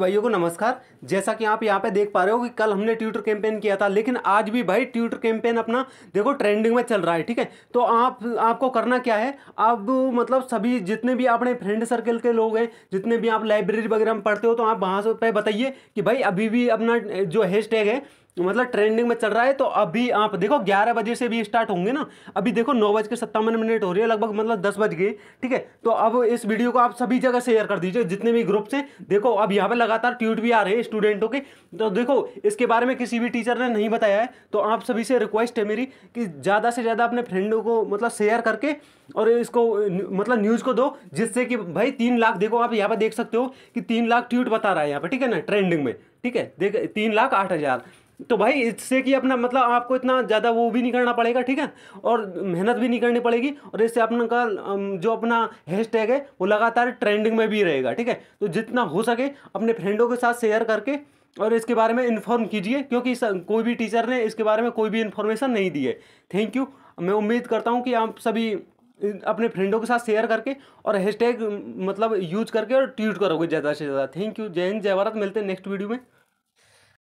भाइयों को नमस्कार जैसा कि आप यहाँ पे देख पा रहे हो कि कल हमने ट्विटर कैंपेन किया था लेकिन आज भी भाई ट्विटर कैंपेन अपना देखो ट्रेंडिंग में चल रहा है ठीक है तो आप आपको करना क्या है आप मतलब सभी जितने भी अपने फ्रेंड सर्कल के लोग हैं जितने भी आप लाइब्रेरी वगैरह में पढ़ते हो तो आप वहाँ से बताइए कि भाई अभी भी अपना जो हैश है मतलब ट्रेंडिंग में चल रहा है तो अभी आप देखो ग्यारह बजे से भी स्टार्ट होंगे ना अभी देखो नौ बज के सत्तावन मिनट हो रही है लगभग मतलब दस बज गए ठीक है तो अब इस वीडियो को आप सभी जगह शेयर कर दीजिए जितने भी ग्रुप से देखो अब यहाँ पर लगातार ट्वीट भी आ रहे हैं स्टूडेंटों के तो देखो इसके बारे में किसी भी टीचर ने नहीं बताया है तो आप सभी से रिक्वेस्ट है मेरी कि ज़्यादा से ज़्यादा अपने फ्रेंडों को मतलब शेयर करके और इसको मतलब न्यूज़ को दो जिससे कि भाई तीन लाख देखो आप यहाँ पर देख सकते हो कि तीन लाख ट्वीट बता रहा है यहाँ पर ठीक है ना ट्रेंडिंग में ठीक है देख तीन लाख आठ हज़ार तो भाई इससे कि अपना मतलब आपको इतना ज़्यादा वो भी नहीं करना पड़ेगा ठीक है और मेहनत भी नहीं करनी पड़ेगी और इससे अपना का जो अपना हैश टैग है वो लगातार ट्रेंडिंग में भी रहेगा ठीक है तो जितना हो सके अपने फ्रेंडों के साथ शेयर करके और इसके बारे में इन्फॉर्म कीजिए क्योंकि कोई भी टीचर ने इसके बारे में कोई भी इन्फॉर्मेशन नहीं दी है थैंक यू मैं उम्मीद करता हूँ कि आप सभी अपने फ्रेंडों के साथ शेयर करके और हैशटैग मतलब यूज करके और ट्वीट करोगे ज़्यादा से ज़्यादा थैंक यू जय हिंद जय भारत मिलते हैं नेक्स्ट वीडियो में